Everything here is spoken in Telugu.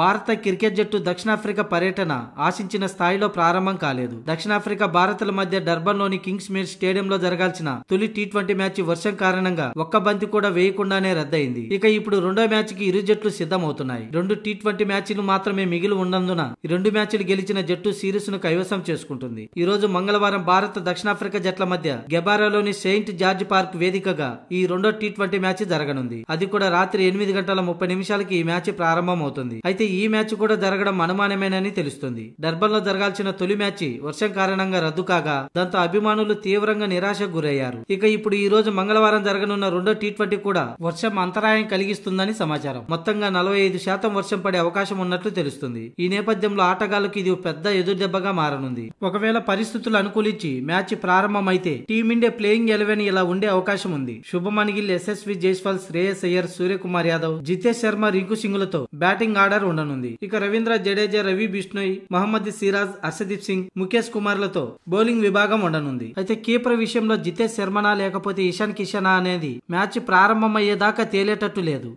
భారత క్రికెట్ జట్టు దక్షిణాఫ్రికా పర్యటన ఆశించిన స్థాయిలో ప్రారంభం కాలేదు దక్షిణాఫ్రికా భారతల మధ్య డర్బన్లోని కింగ్స్ మీర్ స్టేడియంలో జరగాల్సిన తొలి టీ ట్వంటీ మ్యాచ్ వర్షం కారణంగా ఒక్క బంతి కూడా వేయకుండానే రద్దయింది ఇక ఇప్పుడు రెండో మ్యాచ్ కి ఇరు జట్లు సిద్ధమవుతున్నాయి రెండు టీ ట్వంటీ మ్యాచ్లు మాత్రమే మిగిలి ఉన్నందున రెండు మ్యాచ్లు గెలిచిన జట్టు సిరీస్ ను కైవసం చేసుకుంటుంది ఈ రోజు మంగళవారం భారత దక్షిణాఫ్రికా జట్ల మధ్య గెబారాలోని సెయింట్ జార్జ్ పార్క్ వేదికగా ఈ రెండో టీ ట్వంటీ మ్యాచ్ జరగనుంది అది కూడా రాత్రి ఎనిమిది గంటల ముప్పై నిమిషాలకి ఈ మ్యాచ్ ప్రారంభమవుతుంది అయితే ఈ మ్యాచ్ కూడా జరగడం అనుమానమేనని తెలుస్తుంది డర్బన్లో జరగాల్సిన తొలి మ్యాచ్ వర్షం కారణంగా రద్దు కాగా దాంతో అభిమానులు తీవ్రంగా నిరాశకు గురయ్యారు ఇక ఇప్పుడు ఈ రోజు మంగళవారం జరగనున్న రెండో టీ ట్వంటీ కూడా వర్షం అంతరాయం కలిగిస్తుందని సమాచారం మొత్తంగా నలభై ఐదు శాతం వర్షం పడే అవకాశం ఉన్నట్లు తెలుస్తుంది ఈ నేపథ్యంలో ఆటగాళ్లకు ఇది పెద్ద ఎదురుదెబ్బగా మారనుంది ఒకవేళ పరిస్థితులు అనుకూలించి మ్యాచ్ ప్రారంభమైతే టీమిండియా ప్లేయింగ్ ఎలవెన్ ఇలా ఉండే అవకాశం ఉంది శుభమన్ గిల్ ఎస్ఎస్వి జైస్వాల్ శ్రేయస్ అయ్యర్ సూర్యకుమార్ యాదవ్ జితేష్ శర్మ రింకు సింగులతో బ్యాటింగ్ ఆర్డర్ స్టార్ ఉండనుంది ఇక రవీంద్ర జడేజా రవి బిష్ణోయ్ మహమ్మద్ సిరాజ్ హర్షదీప్ సింగ్ ముఖేష్ కుమార్లతో బౌలింగ్ విభాగం ఉండనుంది అయితే కీపర్ విషయంలో జితేష్ శర్మనా లేకపోతే ఇషాన్ కిషనా అనేది మ్యాచ్ ప్రారంభమయ్యేదాకా తేలేటట్టు లేదు